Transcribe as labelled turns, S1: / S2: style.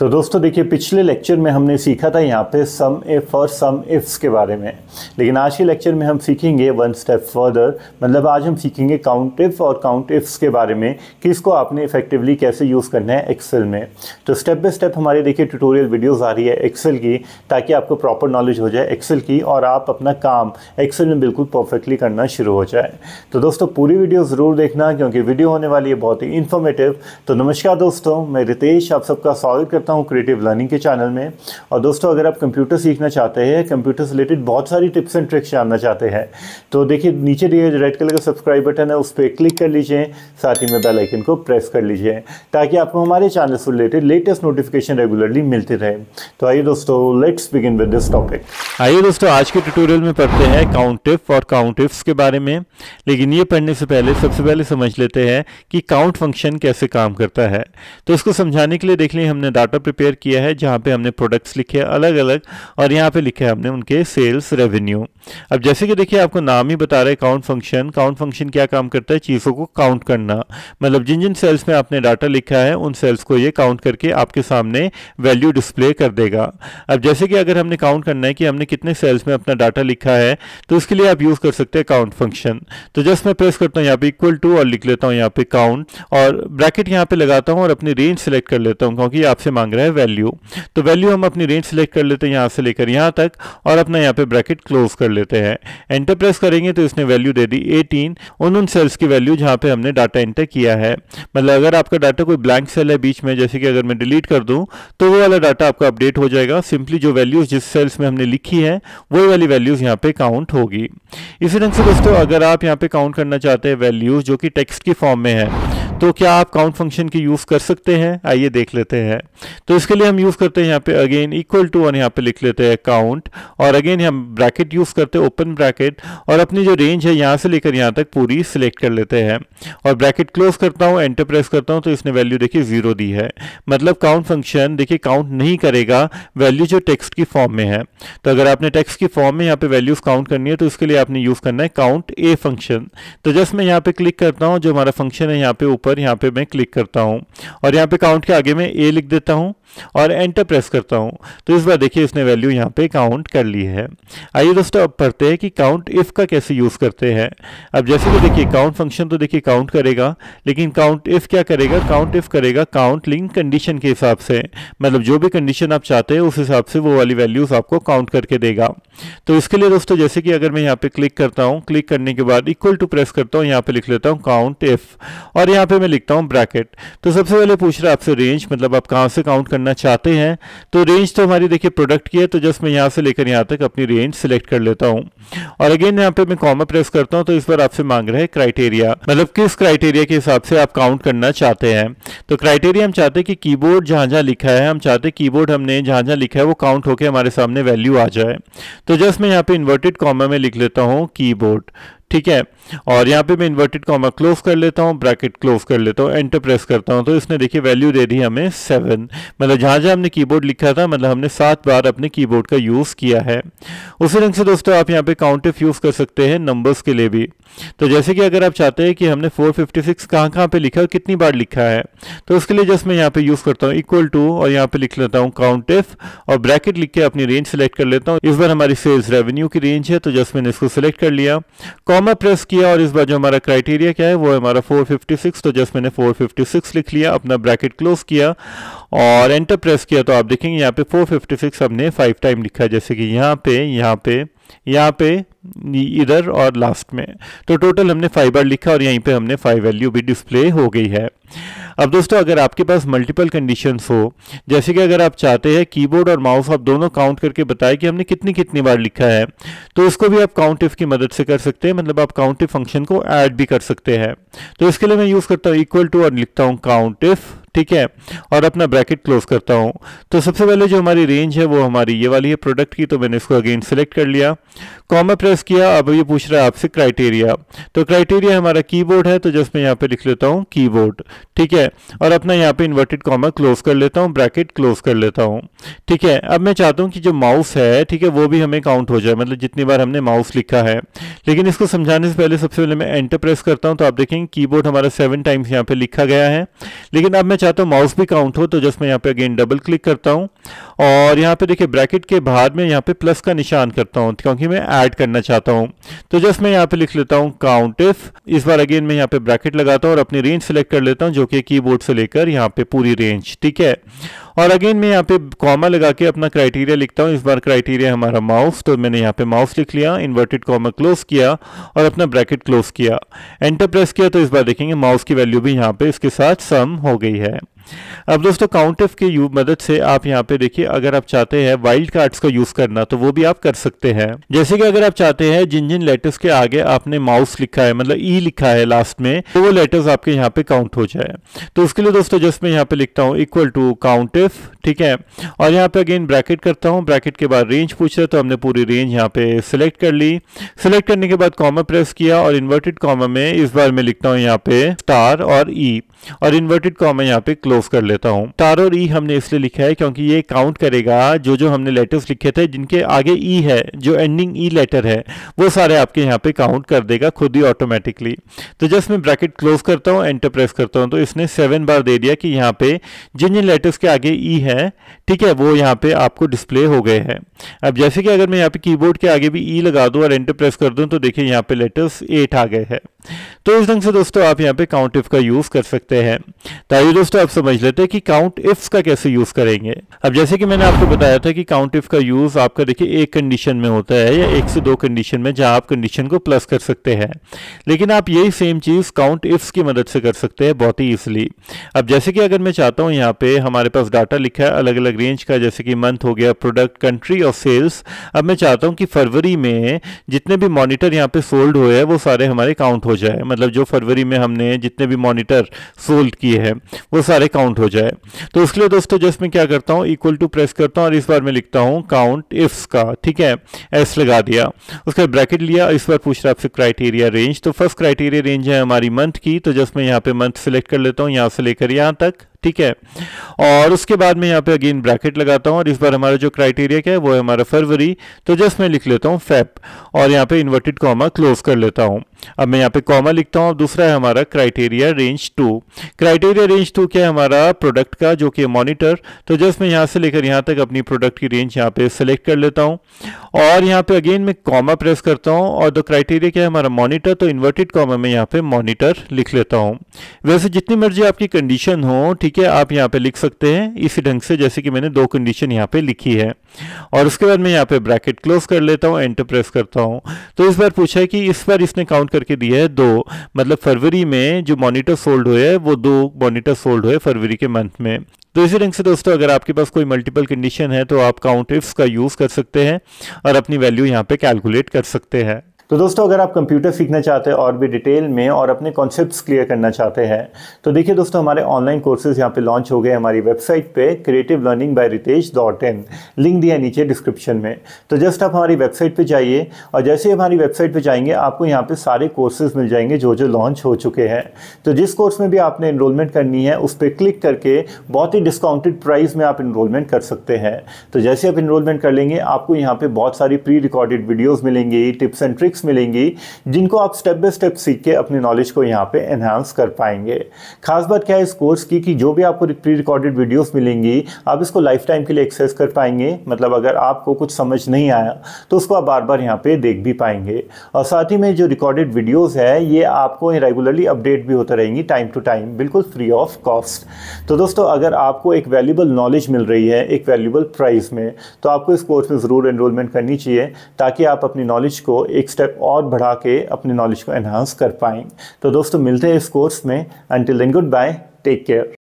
S1: तो दोस्तों देखिए पिछले लेक्चर में हमने सीखा था यहाँ पे सम इफ़ और सम इफ़्स के बारे में लेकिन आज के लेक्चर में हम सीखेंगे वन स्टेप फर्दर मतलब आज हम सीखेंगे काउंट इफ़ और काउंट इफ़्स के बारे में कि इसको आपने इफेक्टिवली कैसे यूज़ करना है एक्सेल में तो स्टेप बाय स्टेप हमारे देखिए ट्यूटोरियल वीडियोज़ आ रही है एक्सेल की ताकि आपको प्रॉपर नॉलेज हो जाए एक्सेल की और आप अपना काम एक्सेल में बिल्कुल परफेक्टली करना शुरू हो जाए तो दोस्तों पूरी वीडियो ज़रूर देखना क्योंकि वीडियो होने वाली है बहुत ही इन्फॉर्मेटिव तो नमस्कार दोस्तों मैं रितेश आप सबका स्वागत करता हूँ क्रिएटिव लर्निंग के चैनल में और दोस्तों अगर आप कंप्यूटर सीखना चाहते हैं कंप्यूटर से रिलेटेड बहुत सारी टिप्स एंड ट्रिक्स जानना चाहते हैं तो देखिए नीचे दिए रेड कलर का सब्सक्राइब बटन है उस पर क्लिक कर लीजिए साथ ही में बेलाइकन को प्रेस कर लीजिए ताकि आपको हमारे चैनल से रिलेटेड लेटेस्ट नोटिफिकेशन रेगुलरली मिलते रहे तो आइए दोस्तों let's begin with this topic आइए दोस्तों आज के ट्यूटोरियल में पढ़ते हैं काउंटिफ और काउंटिफ्स के बारे में लेकिन ये पढ़ने से पहले सबसे पहले समझ लेते हैं कि काउंट फंक्शन कैसे काम करता है तो इसको समझाने के लिए देख लें हमने डाटा पर प्रिपेयर किया है जहाँ पे हमने प्रोडक्ट्स लिखे अलग अलग और यहाँ पे लिखा है हमने उनके सेल्स रेवेन्यू अब जैसे कि देखिए आपको नाम ही बता रहा है काउंट फंक्शन काउंट फंक्शन क्या काम करता है चीज़ों को काउंट करना मतलब जिन जिन सेल्स में आपने डाटा लिखा है उन सेल्स को ये काउंट करके आपके सामने वैल्यू डिस्प्ले कर देगा अब जैसे कि अगर हमने काउंट करना है कि हमने कितने सेल्स में अपना डाटा लिखा है तो उसके लिए आप यूज़ कर सकते हैं काउंट फंक्शन तो जस्ट मैं प्रेस करता हूँ यहाँ पे इक्वल टू और लिख लेता हूँ यहाँ पे काउंट और ब्रैकेट यहाँ पे लगाता हूँ और अपनी रेंज सेलेक्ट कर लेता हूँ क्योंकि आपसे मांग मांग रहा है वैल्यू तो वैल्यू हम अपनी रेंज सेलेक्ट कर लेते हैं यहाँ से लेकर यहाँ तक और अपना यहाँ पे ब्रैकेट क्लोज कर लेते हैं एंटर प्रेस करेंगे तो इसने वैल्यू दे दी 18 उन उन सेल्स की वैल्यू जहाँ पे हमने डाटा एंटर किया है मतलब अगर आपका डाटा कोई ब्लैंक सेल है बीच में जैसे कि अगर मैं डिलीट कर दूँ तो वो वाला डाटा आपका अपडेट हो जाएगा सिंपली जो वैल्यूज जिस सेल्स में हमने लिखी है वही वाली वैल्यूज यहाँ पे काउंट होगी इसी ढंग से दोस्तों अगर आप यहाँ पे काउंट करना चाहते हैं वैल्यूज जो कि टेक्स्ट की फॉर्म में है तो क्या आप काउंट फंक्शन की यूज़ कर सकते हैं आइए देख लेते हैं तो इसके लिए हम यूज़ करते हैं यहाँ पे अगेन इक्वल टू वन यहाँ पे लिख लेते हैं काउंट और अगेन हम ब्रैकेट यूज़ करते हैं ओपन ब्रैकेट और अपनी जो रेंज है यहाँ से लेकर यहाँ तक पूरी सिलेक्ट कर लेते हैं और ब्रैकेट क्लोज करता हूँ एंटर प्रेस करता हूँ तो इसने वैल्यू देखिए ज़ीरो दी है मतलब काउंट फंक्शन देखिए काउंट नहीं करेगा वैल्यू जो टेक्स्ट की फॉर्म में है तो अगर आपने टेक्स्ट की फॉर्म में यहाँ पे वैल्यूज़ काउंट करनी है तो उसके लिए आपने यूज़ करना है काउंट ए फंक्शन तो जस्ट मैं यहाँ पे क्लिक करता हूँ जो हमारा फंक्शन है यहाँ पे ओपन पर यहाँ पे मैं क्लिक करता हूँ और यहाँ पे काउंट के आगे मैं ए लिख देता हूँ और एंटर प्रेस करता हूँ तो इस बार देखिए इसने वैल्यू यहाँ पे काउंट कर ली है आइए दोस्तों अब पढ़ते हैं कि काउंट इफ़ का कैसे यूज़ करते हैं अब जैसे कि देखिए काउंट फंक्शन तो देखिए काउंट करेगा लेकिन काउंट इफ़ क्या करेगा काउंट इफ़ करेगा काउंट लिंक कंडीशन के हिसाब से मतलब जो भी कंडीशन आप चाहते हैं उस हिसाब से वो वाली वैल्यूज़ आपको काउंट करके देगा तो इसके लिए दोस्तों जैसे कि अगर मैं यहाँ पे क्लिक करता हूँ क्लिक करने के बाद इक्वल टू प्रेस करता हूँ यहाँ पे लिख लेता हूँ काउंट इफ़ और यहाँ पे मैं लिखता हूँ ब्रैकेट तो सबसे पहले पूछ रहा है आपसे रेंज मतलब आप कहाँ से काउंट करना चाहते हैं तो रेंज तो हमारी देखिए प्रोडक्ट की है तो जस्ट मैं यहाँ से लेकर यहाँ तक अपनी रेंज सेलेक्ट कर लेता हूँ और अगेन यहाँ पे मैं कॉमा प्रेस करता हूँ तो इस बार आपसे मांग रहे हैं क्राइटेरिया मतलब किस क्राइटेरिया के हिसाब से आप काउंट करना चाहते हैं तो क्राइटेरिया हम चाहते हैं कि कीबोर्ड जहाँ जहाँ लिखा है हम चाहते हैं कीबोर्ड हमने जहाँ जहाँ लिखा है वो काउंट होकर हमारे सामने वैल्यू आ जाए तो जस्ट मैं यहाँ पे इन्वर्टेड कॉमा में लिख लेता हूँ कीबोर्ड ठीक है और यहाँ पे मैं इन्वर्टेड कॉमा क्लोज कर लेता हूँ ब्रैकेट क्लोज कर लेता हूँ एंटर प्रेस करता हूँ तो इसने देखिए वैल्यू दे दी हमें सेवन मतलब जहाँ जहाँ हमने कीबोर्ड लिखा था मतलब हमने सात बार अपने कीबोर्ड का यूज़ किया है उसी रंग से दोस्तों आप यहाँ पे काउंट ऑफ यूज़ कर सकते हैं नंबर्स के लिए भी तो जैसे कि अगर आप चाहते हैं कि हमने फोर फिफ्टी सिक्स कहाँ कहाँ पर लिखा और कितनी बार लिखा है तो उसके लिए जस्ट मैं यहाँ पर यूज़ करता हूँ इक्वल टू और यहाँ पर लिख लेता हूँ काउंट ऑफ और ब्रैकेट लिख के अपनी रेंज सेलेक्ट कर लेता हूँ इस बार हमारी सेल्स रेवेन्यू की रेंज है तो जस्ट मैंने इसको सिलेक्ट कर लिया कॉमा प्रेस किया और इस बार जो हमारा क्राइटेरिया क्या है वो हमारा 456 तो जस्ट मैंने 456 लिख लिया अपना ब्रैकेट क्लोज किया और एंटर प्रेस किया तो आप देखेंगे यहाँ पे 456 हमने फाइव टाइम लिखा जैसे कि यहाँ पे यहाँ पे यहाँ पे इधर और लास्ट में तो टोटल हमने फाइव बार लिखा और यहीं पे हमने फाइव वैल्यू भी डिस्प्ले हो गई है अब दोस्तों अगर आपके पास मल्टीपल कंडीशन हो जैसे कि अगर आप चाहते हैं कीबोर्ड और माउस आप दोनों काउंट करके बताएं कि हमने कितनी कितनी बार लिखा है तो उसको भी आप काउंट इफ की मदद से कर सकते हैं मतलब आप काउंट इफ फंक्शन को ऐड भी कर सकते हैं तो इसके लिए मैं यूज़ करता हूँ इक्वल टू और लिखता हूँ काउंट इफ ठीक है और अपना ब्रैकेट क्लोज करता हूँ तो सबसे पहले जो हमारी रेंज है वो हमारी ये वाली है प्रोडक्ट की तो मैंने इसको अगेन सेलेक्ट कर लिया कॉमा प्रेस किया अब ये पूछ रहा है आपसे क्राइटेरिया तो क्राइटेरिया हमारा कीबोर्ड है तो जस्ट मैं यहाँ पे लिख लेता हूँ कीबोर्ड ठीक है और अपना यहाँ पे इन्वर्टेड कॉमा क्लोज कर लेता हूँ ब्रैकेट क्लोज कर लेता हूँ ठीक है अब मैं चाहता हूँ कि जो माउस है ठीक है वो भी हमें काउंट हो जाए मतलब जितनी बार हमने माउस लिखा है लेकिन इसको समझाने से पहले सबसे पहले मैं एंटर प्रेस करता हूँ तो आप देखेंगे की हमारा सेवन टाइम्स यहाँ पे लिखा गया है लेकिन अब मैं चाहता हूँ माउस भी काउंट हो तो जस्ट मैं यहाँ पे अगेन डबल क्लिक करता हूँ और यहाँ पे देखिए ब्रैकेट के बाहर में यहाँ पे प्लस का निशान करता हूँ क्योंकि मैं ऐड करना चाहता हूँ तो जस्ट मैं यहाँ पे लिख लेता हूँ काउंट इफ इस बार अगेन मैं यहाँ पे ब्रैकेट लगाता हूँ और अपनी रेंज सेलेक्ट कर लेता हूँ जो कि कीबोर्ड से लेकर यहाँ पे पूरी रेंज ठीक है और अगेन मैं यहाँ पे कॉमा लगा के अपना क्राइटेरिया लिखता हूँ इस बार क्राइटेरिया हमारा माउस तो मैंने यहाँ पे माउस लिख लिया इन्वर्टेड कॉमा क्लोज किया और अपना ब्रैकेट क्लोज किया एंटर प्रेस किया तो इस बार देखेंगे माउस की वैल्यू भी यहाँ पे इसके साथ सम हो गई है अब दोस्तों काउंटफ के यू मदद से आप यहाँ पे देखिए अगर आप चाहते हैं वाइल्ड कार्ड्स का यूज करना तो वो भी आप कर सकते हैं जैसे कि अगर आप चाहते हैं जिन जिन लेटर्स के आगे आपने माउस लिखा है मतलब ई e लिखा है लास्ट में तो वो लेटर्स आपके यहाँ पे काउंट हो जाए तो उसके लिए दोस्तों जस्ट मैं यहाँ पे लिखता हूँ इक्वल टू काउंटिफ ठीक है और यहाँ पे अगेन ब्रैकेट करता हूँ ब्रैकेट के बाद रेंज पूछ रहे तो हमने पूरी रेंज यहाँ पे सिलेक्ट कर ली सिलेक्ट करने के बाद कॉमा प्रेस किया और इन्वर्टेड कॉमा में इस बार मैं लिखता हूँ यहाँ पे स्टार और ई e. और इन्वर्टेड कॉमा यहाँ पे क्लोज कर लेता हूँ और ई e हमने इसलिए लिखा है क्योंकि ये काउंट करेगा जो जो हमने लेटर्स लिखे थे जिनके आगे ई e है जो एंडिंग ई लेटर है वो सारे आपके यहाँ पे काउंट कर देगा खुद ही ऑटोमेटिकली तो जस्ट मैं ब्रैकेट क्लोज करता हूँ एंटर प्रेस करता हूँ तो इसने सेवन बार दे दिया कि यहाँ पे जिन जिन लेटर्स के आगे ई e है ठीक है वो यहाँ पे आपको डिस्प्ले हो गए हैं अब जैसे कि अगर मैं यहाँ पे कीबोर्ड के आगे भी ई लगा दूँ और एंटर प्रेस कर दूँ तो देखिए यहाँ पे लेटर्स एट आ गए हैं तो इस ढंग से दोस्तों आप यहाँ पे काउंट इफ का यूज कर सकते हैं तो आइए दोस्तों आप समझ लेते हैं कि काउंट इफ का कैसे यूज करेंगे अब जैसे कि मैंने आपको बताया था कि काउंट इफ का यूज आपका देखिए एक कंडीशन में होता है या एक से दो कंडीशन में जहां आप कंडीशन को प्लस कर सकते हैं लेकिन आप यही सेम चीज काउंट इफ्स की मदद से कर सकते हैं बहुत ही ईजिली अब जैसे कि अगर मैं चाहता हूँ यहाँ पे हमारे पास डाटा लिखा है अलग अलग रेंज का जैसे कि मंथ हो गया प्रोडक्ट कंट्री और सेल्स अब मैं चाहता हूँ कि फरवरी में जितने भी मॉनिटर यहाँ पे सोल्ड हुए हैं वो सारे हमारे काउंट हो जाए मतलब जो फरवरी में हमने जितने भी मॉनिटर सोल्ड किए हैं वो सारे काउंट हो जाए तो उसके लिए दोस्तों जस्ट मैं क्या करता हूँ इक्वल टू प्रेस करता हूँ और इस बार मैं लिखता हूँ काउंट इफ्स का ठीक है एस लगा दिया उसके ब्रैकेट लिया इस बार पूछ रहा आपसे क्राइटेरिया रेंज तो फर्स्ट क्राइटेरिया रेंज है हमारी मंथ की तो जस्ट मैं यहाँ पे मंथ सेलेक्ट कर लेता हूँ यहाँ से लेकर यहाँ तक ठीक है और उसके बाद में यहाँ पे अगेन ब्रैकेट लगाता हूँ और इस बार हमारा जो क्राइटेरिया क्या है वो है हमारा फरवरी तो जस्ट मैं लिख लेता हूँ फेप और यहाँ पे इन्वर्टेड कॉमा क्लोज कर लेता हूँ अब मैं यहाँ पे कॉमा लिखता हूँ दूसरा है हमारा criteria range two criteria range two क्या है हमारा प्रोडक्ट का जो कि मॉनिटर तो जस्ट मैं यहाँ से लेकर यहाँ तक अपनी प्रोडक्ट की रेंज यहाँ पे सेलेक्ट कर लेता हूँ और यहाँ पे अगेन मैं कॉमा प्रेस करता हूँ और द क्राइटेरिया क्या है हमारा मॉनिटर तो इन्वर्टेड कॉमा में यहाँ पे मॉनिटर लिख लेता हूँ वैसे जितनी मर्जी आपकी कंडीशन हो ठीक ठीक है आप यहाँ पे लिख सकते हैं इसी ढंग से जैसे कि मैंने दो कंडीशन यहाँ पे लिखी है और उसके बाद मैं यहाँ पे ब्रैकेट क्लोज कर लेता हूँ एंटर प्रेस करता हूँ तो इस बार पूछा है कि इस बार इसने काउंट करके दिया है दो मतलब फरवरी में जो मॉनिटर सोल्ड हुए हैं वो दो मॉनिटर सोल्ड हुए फरवरी के मंथ में तो इसी ढंग से दोस्तों अगर आपके पास कोई मल्टीपल कंडीशन है तो आप काउंट इफ्स का यूज़ कर सकते हैं और अपनी वैल्यू यहाँ पे कैलकुलेट कर सकते हैं तो दोस्तों अगर आप कंप्यूटर सीखना चाहते हैं और भी डिटेल में और अपने कॉन्सेप्ट्स क्लियर करना चाहते हैं तो देखिए दोस्तों हमारे ऑनलाइन कोर्सेज यहाँ पे लॉन्च हो गए हमारी वेबसाइट पे creative learning by Ritesh dot in link दिया नीचे डिस्क्रिप्शन में तो जस्ट आप हमारी वेबसाइट पर जाइए और जैसे ही हमारी वेबसाइट पर जाएंगे आपको यहाँ पर सारे कोर्सेज मिल जाएंगे जो जो लॉन्च हो चुके हैं तो जिस कोर्स में भी आपने इनरोलमेंट करनी है उस पर क्लिक करके बहुत ही डिस्काउंटेड प्राइस में आप इनरोलमेंट कर सकते हैं तो जैसे आप इनरोलमेंट कर लेंगे आपको यहाँ पर बहुत सारी प्री रिकॉर्डेड वीडियोज़ मिलेंगी टिप्स एंड ट्रिक्स टेक्निक्स मिलेंगी जिनको आप स्टेप बाय स्टेप सीख के अपने नॉलेज को यहाँ पे एनहांस कर पाएंगे खास बात क्या है इस कोर्स की कि जो भी आपको प्री रिकॉर्डेड वीडियोस मिलेंगी आप इसको लाइफ टाइम के लिए एक्सेस कर पाएंगे मतलब अगर आपको कुछ समझ नहीं आया तो उसको आप बार बार यहाँ पर देख भी पाएंगे और साथ ही में जो रिकॉर्डेड वीडियोज है ये आपको रेगुलरली अपडेट भी होता रहेंगी टाइम टू टाइम बिल्कुल फ्री ऑफ कॉस्ट तो दोस्तों अगर आपको एक वैल्यूबल नॉलेज मिल रही है एक वैल्यूबल प्राइस में तो आपको इस कोर्स में ज़रूर एनरोलमेंट करनी चाहिए ताकि आप अपनी नॉलेज को एक स्टेप तक और बढ़ा के अपने नॉलेज को एनहांस कर पाएंगे तो दोस्तों मिलते हैं इस कोर्स में अंटिल दिन गुड बाय टेक केयर